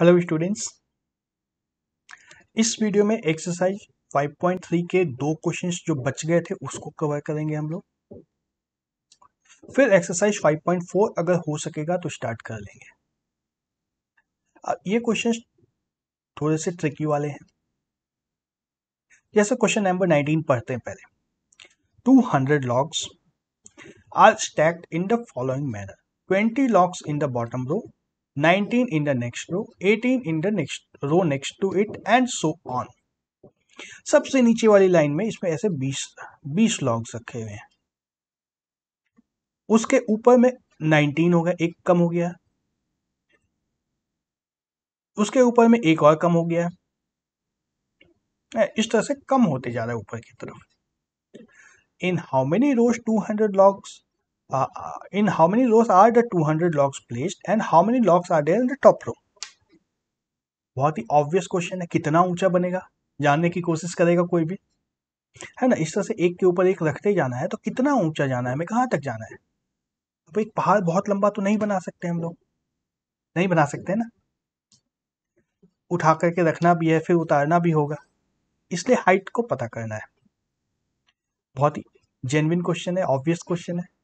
Hello students इस video में exercise 5.3 के दो क्वेश्चंस जो बच गए थे उसको कवर करेंगे हम लोग फिर एक्सरसाइज 5.4 अगर हो सकेगा तो स्टार्ट कर लेंगे अब ये क्वेश्चंस थोड़े से ट्रिकी वाले हैं जैसे क्वेश्चन नंबर 19 पढ़ते हैं पहले 200 logs are stacked in the following manner 20 logs in the bottom row 19 in the next row 18 in the next row next to it and so on सबसे नीचे वाली लाइन में इसमें ऐसे 20 20 लॉग्स रखे हुए हैं उसके ऊपर में 19 हो गया एक कम हो गया उसके ऊपर में एक और कम हो गया इस तरह से कम होते जा रहा है ऊपर की तरफ in how many rows 200 logs Uh, uh, in how many rows are the 200 logs placed and how many logs are there in the top row बहुत ही ऑब्वियस क्वेश्चन है कितना ऊंचा बनेगा जानने की कोशिश करेगा कोई भी है ना इस तरह से एक के ऊपर एक रखते जाना है तो कितना ऊंचा जाना है हमें कहाँ तक जाना है अब तो एक पहाड़ बहुत लंबा तो नहीं बना सकते हम लोग नहीं बना सकते ना उठा करके रखना भी है फिर उतारना भी होगा इसलिए हाइट को पता करना है बहुत ही जेनविन क्वेश्चन है ऑब्वियस क्वेश्चन है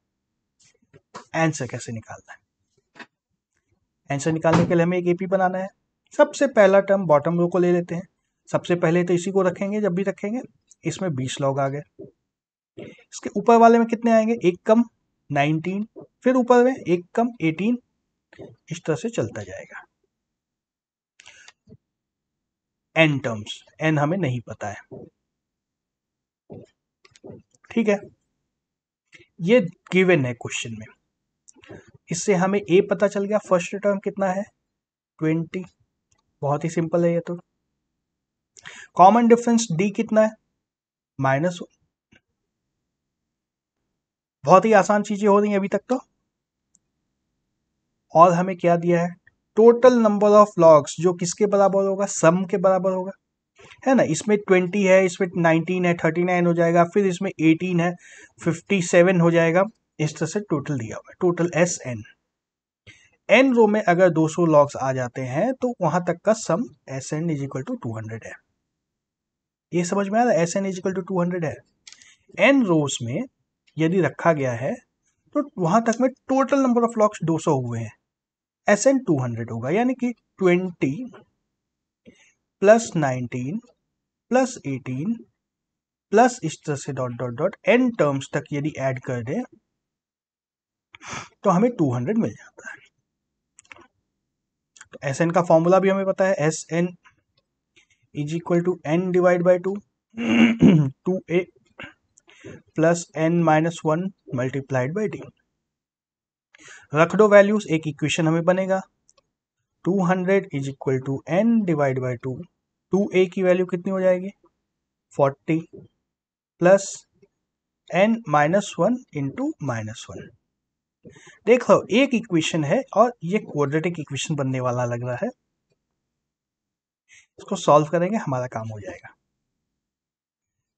आंसर कैसे निकालना है आंसर निकालने के लिए हमें एक एपी बनाना है सबसे पहला टर्म बॉटम रो को ले लेते हैं सबसे पहले तो इसी को रखेंगे जब भी रखेंगे इसमें बीस लॉग आ गए इसके ऊपर वाले में कितने आएंगे एक कम नाइनटीन फिर ऊपर में एक कम एटीन इस तरह से चलता जाएगा एन टर्म्स एन हमें नहीं पता है ठीक है ये गिवन है क्वेश्चन में इससे हमें ए पता चल गया फर्स्ट टर्म कितना है ट्वेंटी बहुत ही सिंपल है ये तो कॉमन डिफरेंस डी कितना है माइनस बहुत ही आसान चीजें हो रही हैं अभी तक तो और हमें क्या दिया है टोटल नंबर ऑफ लॉग्स जो किसके बराबर होगा सम के बराबर होगा है ना इसमें ट्वेंटी है इसमें नाइनटीन है थर्टी नाइन हो जाएगा फिर इसमें एटीन है फिफ्टी सेवन हो जाएगा इस तरह से टोटल दिया हुआ है total S N N row में अगर 200 लॉग्स आ जाते हैं तो वहां तक का sum S N is equal to two hundred है ये समझ में आ रहा है S N is equal to two hundred है एन रोस में यदि रखा गया है तो वहां तक में टोटल नंबर ऑफ लॉक्स 200 हुए हैं एस एन टू हंड्रेड होगा यानी कि twenty plus nineteen plus eighteen plus इस तरह से dot dot dot N terms तक यदि ऐड कर दें तो हमें टू हंड्रेड मिल जाता है तो एस एन का फॉर्मूला भी हमें पता है S N is equal to N divide by two two A plus N minus one multiplied by D रख दो वैल्यूज एक इक्वेशन हमें बनेगा 200 hundred is equal to N divide by two two A की वैल्यू कितनी हो जाएगी 40 plus N minus one into minus one देख लो हाँ, एक इक्वेशन है और ये क्वाड्रेटिक इक्वेशन बनने वाला लग रहा है इसको सॉल्व करेंगे हमारा काम हो जाएगा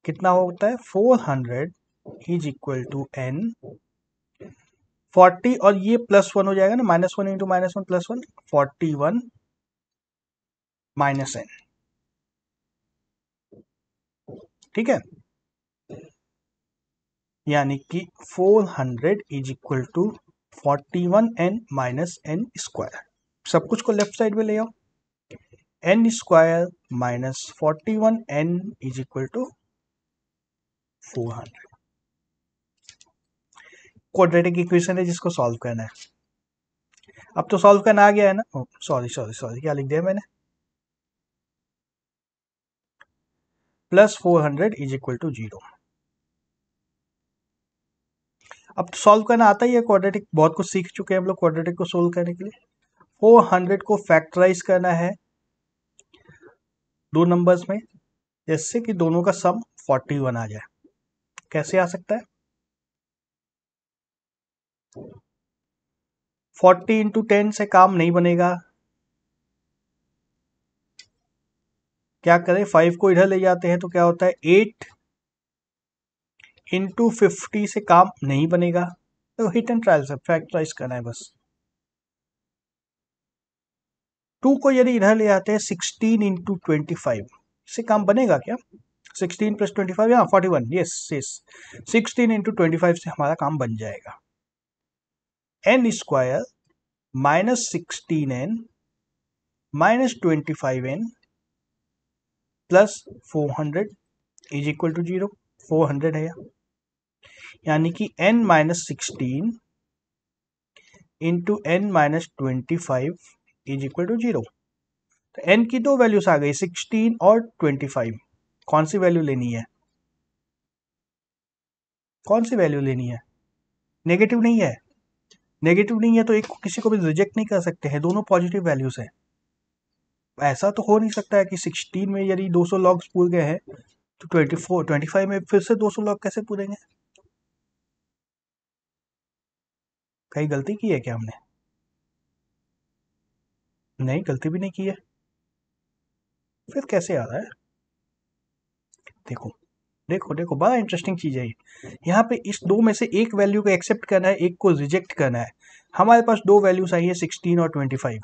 कितना होता है 400 hundred is equal to N forty और ये प्लस वन हो जाएगा ना minus one into minus one plus one forty one minus N ठीक है यानी कि 400 hundred is equal to forty one N minus N square सब कुछ को लेफ्ट साइड में ले आओ N square minus forty one N is equal to four hundred quadratic equation है जिसको सॉल्व करना है अब तो सॉल्व करना आ गया है ना सॉरी सॉरी सॉरी क्या लिख दिया मैंने plus four hundred is equal to zero अब तो सॉल्व करना आता ही है क्वाड्रेटिक बहुत कुछ सीख चुके हैं हम लोग क्वाड्रेटिक को सोल्व करने के लिए फोर हंड्रेड को फैक्टराइज करना है दो नंबर्स में जिससे कि दोनों का सम फोर्टी वन आ जाए कैसे आ सकता है फोर्टी इंटू टेन से काम नहीं बनेगा क्या करें फाइव को इधर ले जाते हैं तो क्या होता है एट इंटू फिफ्टी से काम नहीं बनेगा तो हिट एंड ट्रायल से फैक्टराइज करना है बस टू को यदि इधर ले आते हैं सिक्सटीन इंटू ट्वेंटी फाइव से काम बनेगा क्या सिक्सटीन प्लस ट्वेंटी फाइव या forty one yes yes sixteen into twenty five से हमारा काम बन जाएगा N square minus sixteen N minus twenty five N plus four hundred is equal to zero four hundred है यहाँ यानी कि N minus sixteen into N minus twenty five is equal to zero तो एन की दो values आ गई sixteen और twenty five कौन सी वैल्यू लेनी है कौन सी वैल्यू लेनी है नेगेटिव नहीं है नेगेटिव नहीं है तो एक किसी को भी रिजेक्ट नहीं कर सकते हैं दोनों पॉजिटिव वैल्यूज है ऐसा तो हो नहीं सकता है कि 16 में यदि 200 लॉग्स पूर गए हैं तो 24 25 में फिर से 200 लॉग कैसे पूरेंगे कहीं गलती की है क्या हमने नहीं गलती भी नहीं की है फिर कैसे आ रहा है देखो देखो देखो बड़ा इंटरेस्टिंग चीज़ है ये यहाँ पे इस दो में से एक वैल्यू को एक्सेप्ट करना है एक को रिजेक्ट करना है हमारे पास दो वैल्यूज आई है सिक्सटीन और ट्वेंटी फाइव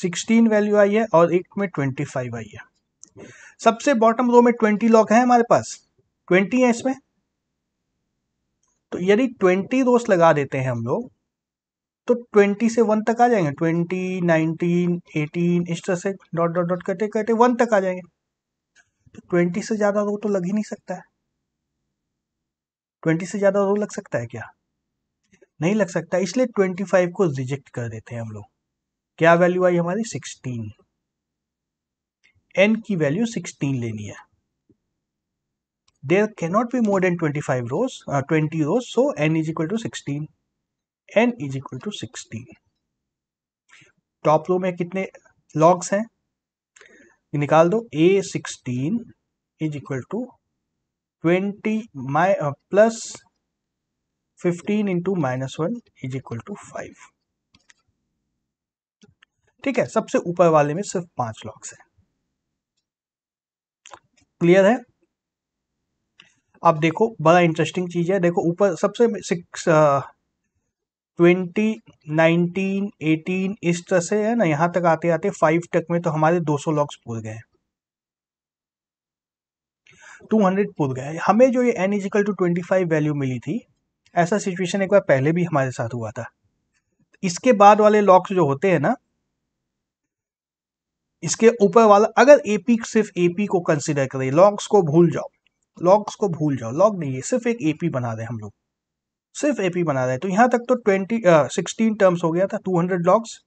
सिक्सटीन वैल्यू आई है और एक में ट्वेंटी फाइव आई है सबसे बॉटम रो में ट्वेंटी लॉक है हमारे पास ट्वेंटी है इसमें तो यदि ट्वेंटी दोस्त लगा देते हैं हम लोग तो ट्वेंटी से वन तक आ जाएंगे ट्वेंटी नाइनटीन एटीन इस तरह से डॉट डॉट डॉट कहते कहते वन तक आ जाएंगे तो ट्वेंटी से ज़्यादा रो तो लग ही नहीं सकता है ट्वेंटी से ज़्यादा रो लग सकता है क्या नहीं लग सकता इसलिए ट्वेंटी फाइव को रिजेक्ट कर देते हैं हम लोग क्या वैल्यू आई हमारी सिक्सटीन एन की वैल्यू सिक्सटीन लेनी है there cannot be more than 25 rows, uh, 20 rows, so n is equal to 16. n is equal to 16. Top row में कितने लॉग्स हैं निकाल दो A sixteen is equal to twenty minus plus fifteen into minus one is equal to five ठीक है सबसे ऊपर वाले में सिर्फ पांच लॉक्स हैं क्लियर है आप देखो बड़ा इंटरेस्टिंग चीज़ है देखो ऊपर सबसे सिक्स ट्वेंटी नाइनटीन एटीन इस तरह से है ना यहाँ तक आते आते फाइव तक में तो हमारे दो सौ लॉक्स पूर गए टू हंड्रेड पूर गए हमें जो ये N is equal to twenty five value मिली थी ऐसा सिचुएशन एक बार पहले भी हमारे साथ हुआ था इसके बाद वाले लॉक्स जो होते हैं ना इसके ऊपर वाला अगर एपी सिर्फ एपी को कंसिडर करें लॉक्स को भूल जाओ लॉग्स को भूल जाओ लॉग नहीं है सिर्फ एक एपी बना दें हम लोग सिर्फ एपी बना दें तो यहाँ तक तो ट्वेंटी सिक्सटीन टर्म्स हो गया था two hundred logs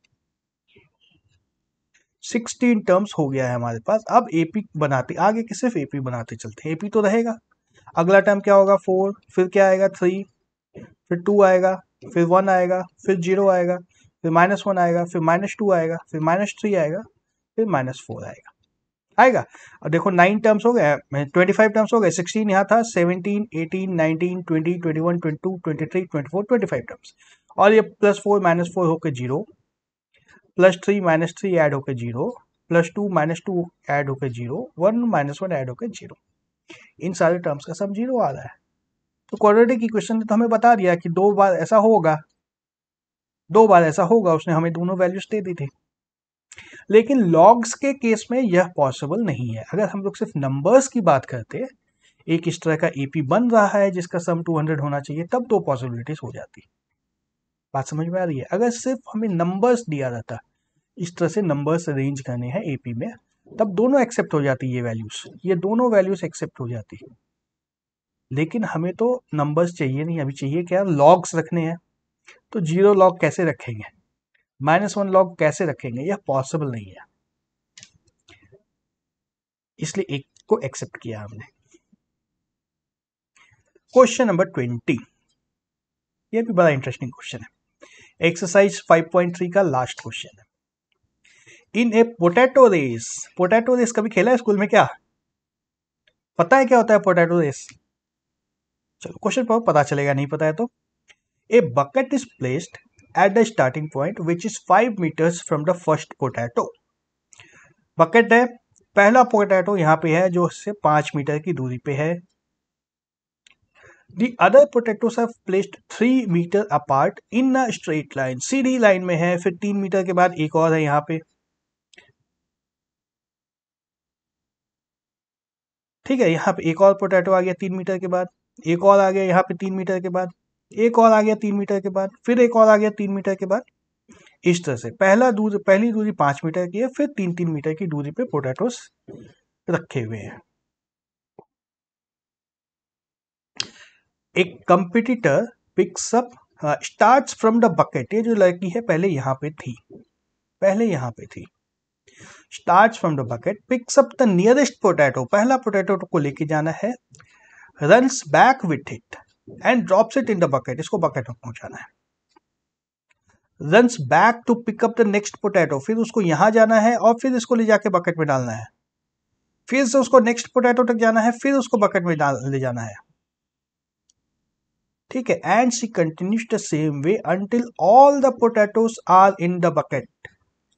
sixteen terms हो गया है हमारे पास अब एपी बनाते आगे के सिर्फ एपी बनाते चलते हैं एपी तो रहेगा अगला टर्म क्या होगा फोर फिर क्या आएगा थ्री फिर टू आएगा फिर वन आएगा फिर जीरो आएगा फिर माइनस वन आएगा फिर माइनस टू आएगा फिर माइनस थ्री आएगा फिर माइनस फोर आएगा आएगा और देखो नाइन टर्म्स हो गए ट्वेंटी फाइव टर्म्स हो गए सिक्सटीन यहाँ था seventeen eighteen nineteen twenty twenty one twenty two twenty three twenty four twenty five terms और ये प्लस फोर माइनस फोर होकर zero plus three minus three add होकर zero plus two minus two add होकर zero one minus one add होकर zero इन सारे terms का सब जीरो आ रहा है तो क्वाड्रेटिक क्वेश्चन ने तो हमें बता दिया कि दो बार ऐसा होगा दो बार ऐसा होगा उसने हमें दोनों वैल्यूज दे दी थी लेकिन लॉग्स के केस में यह पॉसिबल नहीं है अगर हम लोग सिर्फ नंबर्स की बात करते एक इस तरह का एपी बन रहा है जिसका सम 200 होना चाहिए तब दो पॉसिबिलिटीज हो जाती बात समझ में आ रही है अगर सिर्फ हमें नंबर्स दिया रहता इस तरह से नंबर्स अरेंज करने हैं एपी में तब दोनों एक्सेप्ट हो जाती ये वैल्यूज ये दोनों वैल्यूज एक्सेप्ट हो जाती लेकिन हमें तो नंबर्स चाहिए नहीं अभी चाहिए क्या लॉग्स रखने हैं तो जीरो लॉग कैसे रखेंगे माइनस वन लॉग कैसे रखेंगे यह पॉसिबल नहीं है इसलिए एक को एक्सेप्ट किया हमने क्वेश्चन नंबर ट्वेंटी यह भी बड़ा इंटरेस्टिंग क्वेश्चन है एक्सरसाइज 5.3 का लास्ट क्वेश्चन है in a potato race potato race कभी खेला है स्कूल में क्या पता है क्या होता है पोटैटो रेस चलो क्वेश्चन पता चलेगा नहीं पता है तो a bucket is placed at the starting point which is five meters from the first potato bucket है पहला पोटैटो यहाँ पे है जो उससे पाँच मीटर की दूरी पे है The other potatoes are placed three metre apart in a straight line सीधी लाइन में है फिर तीन मीटर के बाद एक और है यहाँ पे ठीक है यहाँ पे एक और पोटैटो आ गया तीन मीटर के बाद एक और आ गया यहाँ पे तीन मीटर के बाद एक और आ गया तीन मीटर के बाद फिर एक और आ गया तीन मीटर के बाद इस तरह से पहला दूर पहली दूरी पांच मीटर की है फिर तीन तीन मीटर की दूरी पे पोटैटोस रखे हुए हैं एक competitor picks up start from the bucket ये जो लड़की है पहले यहां पे थी पहले यहां पे थी start from the bucket picks up the nearest potato पहला पोटैटो को लेके जाना है run back with it and drop it in the bucket इसको बकेट में पहुंचाना है run back to pick up the next potato फिर उसको यहां जाना है और फिर इसको ले जाके बकेट में डालना है फिर से उसको नेक्स्ट पोटैटो तक जाना है फिर उसको बकेट में डाल ले जाना है ठीक है and she continues the same way until all the potatoes are in the bucket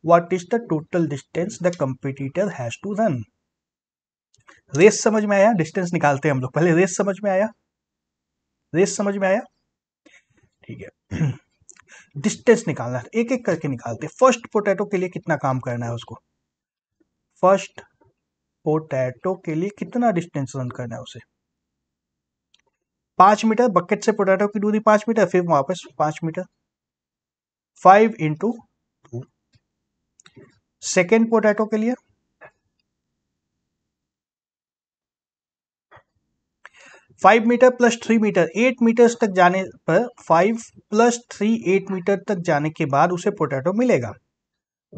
what is the total distance the competitor has to run race समझ में आया डिस्टेंस निकालते हैं हम लोग पहले रेस समझ में आया रेस तो समझ में आया ठीक है डिस्टेंस निकालना है एक एक करके निकालते फर्स्ट पोटैटो के लिए कितना काम करना है उसको फर्स्ट पोटैटो के लिए कितना डिस्टेंस रन करना है उसे पांच मीटर बकेट से पोटैटो की दूरी पांच मीटर फिर वापस पांच metre five into two second potato के लिए five metre plus three metre eight metres तक जाने पर five plus three eight metre तक जाने के बाद उसे पोटैटो मिलेगा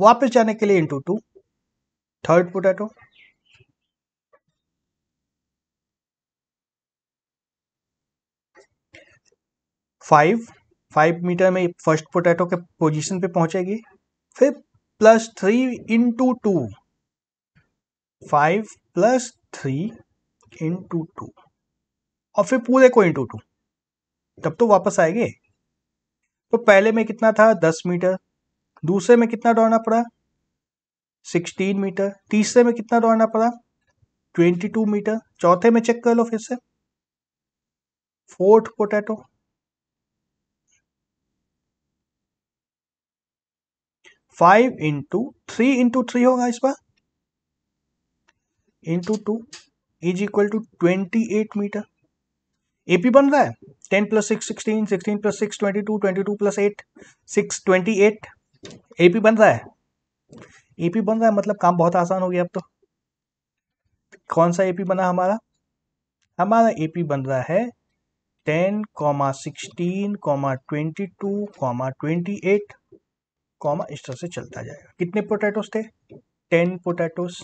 वापस जाने के लिए into two third potato five five metre में फर्स्ट पोटैटो के पोजीशन पे पहुंचेगी फिर plus three into two five plus three into two और फिर पूरे को इंटू टू तब तो वापस आएंगे तो पहले में कितना था दस मीटर दूसरे में कितना दौड़ना पड़ा सिक्सटीन मीटर तीसरे में कितना दौड़ना पड़ा ट्वेंटी टू मीटर चौथे में चेक कर लो फिर से fourth potato five into three into three होगा इस बार into two is equal to twenty eight metre AP बन रहा है ten plus six sixteen sixteen plus six twenty two twenty two plus eight six twenty eight AP बन रहा है AP बन रहा है मतलब काम बहुत आसान हो गया अब तो कौन सा एपी बना हमारा हमारा एपी बन रहा है ten comma sixteen comma twenty two comma twenty eight comma इस तरह से चलता जाएगा कितने पोटैटोस थे टेन पोटैटोस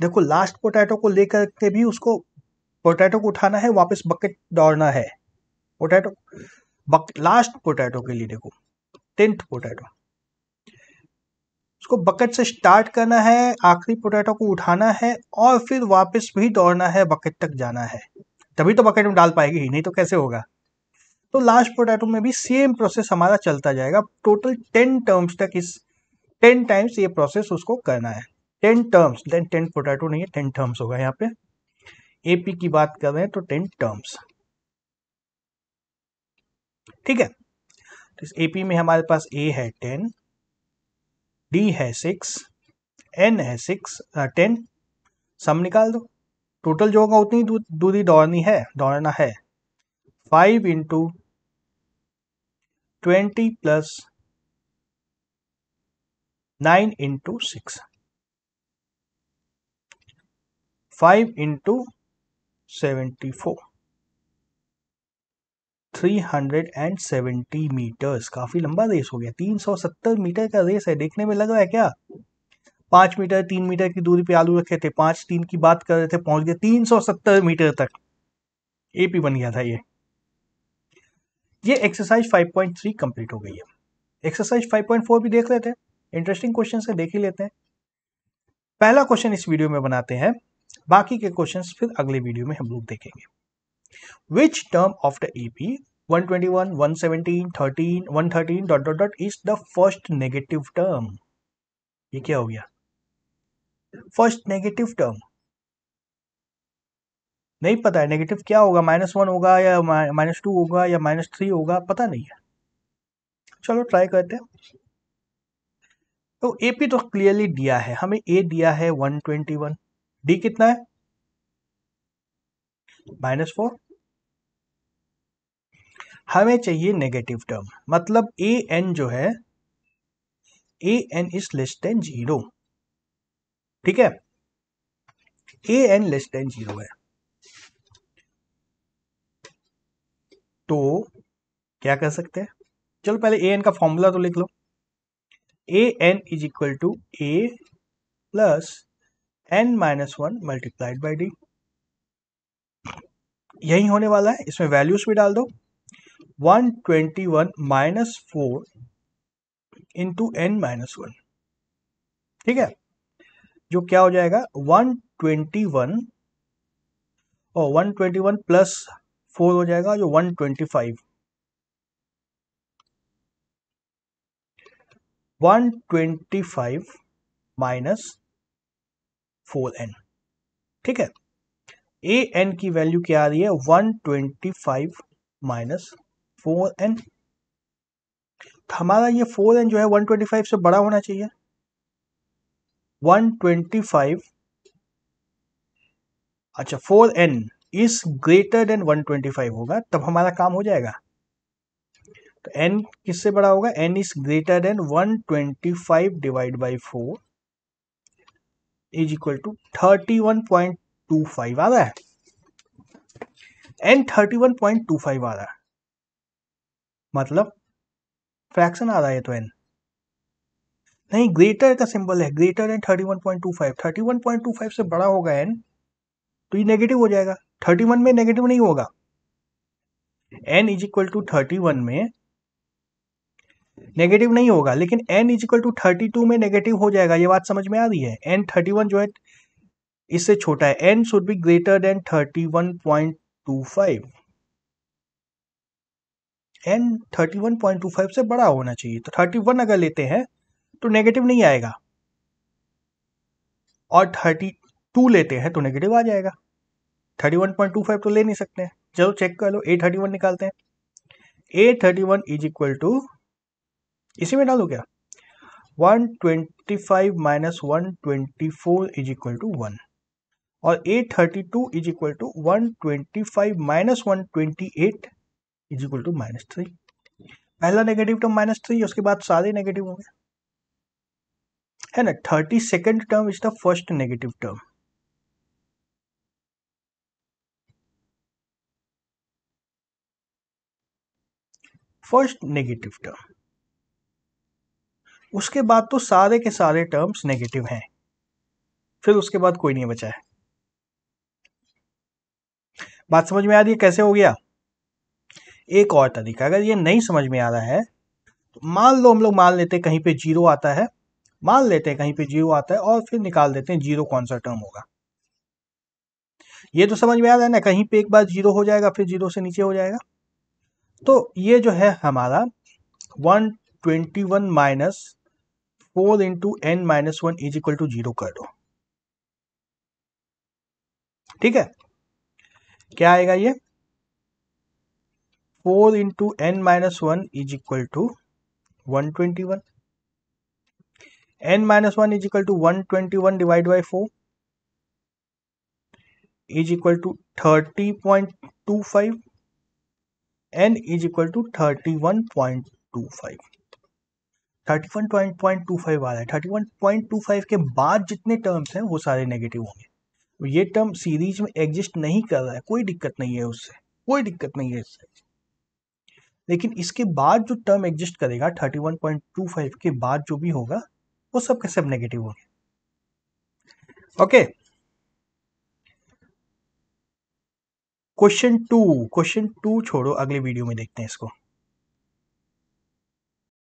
देखो लास्ट पोटैटो को लेकर के भी उसको पोटैटो को उठाना है वापस बकेट दौड़ना है पोटैटो बक लास्ट पोटैटो के लिए देखो टेंथ पोटैटो उसको बकेट से स्टार्ट करना है आखिरी पोटैटो को उठाना है और फिर वापस भी दौड़ना है बकेट तक जाना है तभी तो बकेट में डाल पाएगी ही नहीं तो कैसे होगा तो लास्ट पोटैटो में भी सेम प्रोसेस हमारा चलता जाएगा टोटल टेन टर्म्स तक इस टेन टाइम्स ये प्रोसेस उसको करना है ten terms then ten potato नहीं है टेन टर्म्स होगा यहाँ पे एपी की बात कर रहे हैं तो टेन टर्म्स ठीक है तो इस एपी में हमारे पास ए है टेन डी है सिक्स एन है सिक्स टेन सम निकाल दो टोटल जो होगा उतनी दूरी दौड़नी है दौड़ना है five into twenty plus nine into six five into seventy four three hundred and seventy metres काफ़ी लंबा रेस हो गया तीन सौ सत्तर मीटर का रेस है देखने में लग रहा है क्या पांच मीटर तीन मीटर की दूरी पे आलू रखे थे पांच तीन की बात कर रहे थे पहुंच गए तीन सौ सत्तर मीटर तक एपी बन गया था ये ये exercise five point three complete हो गई है एक्सरसाइज फाइव पॉइंट फोर भी देख लेते हैं इंटरेस्टिंग क्वेश्चन है देख ही लेते हैं पहला क्वेश्चन इस वीडियो में बनाते हैं बाकी के क्वेश्चन फिर अगले वीडियो में हम लोग देखेंगे which term of the A P 121, 117, 13, 113 dot dot dot is the first negative term ये क्या हो गया फर्स्ट नेगेटिव टर्म नहीं पता है नेगेटिव क्या होगा माइनस वन होगा या माइनस टू होगा या माइनस थ्री होगा पता नहीं है चलो ट्राई करते हैं तो एपी तो क्लियरली दिया है हमें ए दिया है 121 डी कितना है माइनस फोर हमें चाहिए नेगेटिव टर्म मतलब ए एन जो है A N is less than zero ठीक है A N less than zero है तो क्या कर सकते हैं चलो पहले ए एन का फॉर्मूला तो लिख लो A N is equal to A plus N minus one multiplied by D यही होने वाला है इसमें वैल्यूज भी डाल दो one twenty one minus four into N minus one ठीक है जो क्या हो जाएगा वन ट्वेंटी वन और one twenty one plus four हो जाएगा जो one twenty five one twenty five minus four N ठीक है ए एन की वैल्यू क्या आ रही है one twenty five minus four N तो हमारा ये फोर एन जो है वन ट्वेंटी फाइव से बड़ा होना चाहिए वन ट्वेंटी फाइव अच्छा four N is greater than one twenty five होगा तब हमारा काम हो जाएगा तो एन किससे बड़ा होगा N is greater than one twenty five divide by four is equal to thirty one point two five आ रहा है N thirty one point two five आ रहा है मतलब फ्रैक्शन आ रहा है तो एन नहीं ग्रेटर का सिंबल है greater N thirty one point two five thirty one point two five से बड़ा होगा एन तो ये नेगेटिव हो जाएगा थर्टी वन में नेगेटिव नहीं होगा N is equal to thirty one में नेगेटिव नहीं होगा लेकिन N is equal to thirty two में नेगेटिव हो जाएगा ये बात समझ में आ रही है एन थर्टी वन जो है इससे छोटा है N should be greater than thirty one point two five N thirty one point two five से बड़ा होना चाहिए तो थर्टी वन अगर लेते हैं तो नेगेटिव नहीं आएगा और थर्टी टू लेते हैं तो नेगेटिव आ जाएगा thirty one point two five तो ले नहीं सकते हैं चलो चेक कर लो ए थर्टी वन निकालते हैं A thirty one is equal to इसी में डालो क्या one twenty five minus one twenty four is equal to one और eight thirty two is equal to one twenty five minus one twenty eight is equal to minus three पहला negative term minus three उसके बाद सारे negative होंगे है ना thirty second term is the first negative term first negative term उसके बाद तो सारे के सारे टर्म्स नेगेटिव हैं फिर उसके बाद कोई नहीं बचा है बात समझ में आ रही है कैसे हो गया एक और तरीका अगर ये नहीं समझ में आ रहा है तो मान लो हम लोग मान लेते हैं कहीं पे जीरो आता है मान लेते हैं कहीं पे जीरो आता है और फिर निकाल देते हैं जीरो कौन सा टर्म होगा ये तो समझ में आ रहा है ना कहीं पे एक बार जीरो हो जाएगा फिर जीरो से नीचे हो जाएगा तो ये जो है हमारा one twenty one minus four into N minus one is equal to zero कर दो ठीक है क्या आएगा ये four into N minus one is equal to one twenty one N minus one is equal to one twenty one divide by four is equal to thirty point two five N is equal to thirty one point two five 31.25 आ रहा है 31.25 के बाद जितने terms हैं वो सारे negative होंगे तो ये टर्म सीरीज में एग्जिस्ट नहीं कर रहा है कोई दिक्कत नहीं है उससे कोई दिक्कत नहीं है इससे लेकिन इसके बाद जो टर्म एग्जिस्ट करेगा 31.25 के बाद जो भी होगा वो सब के सब नेगेटिव होंगे okay question two question two छोड़ो अगले वीडियो में देखते हैं इसको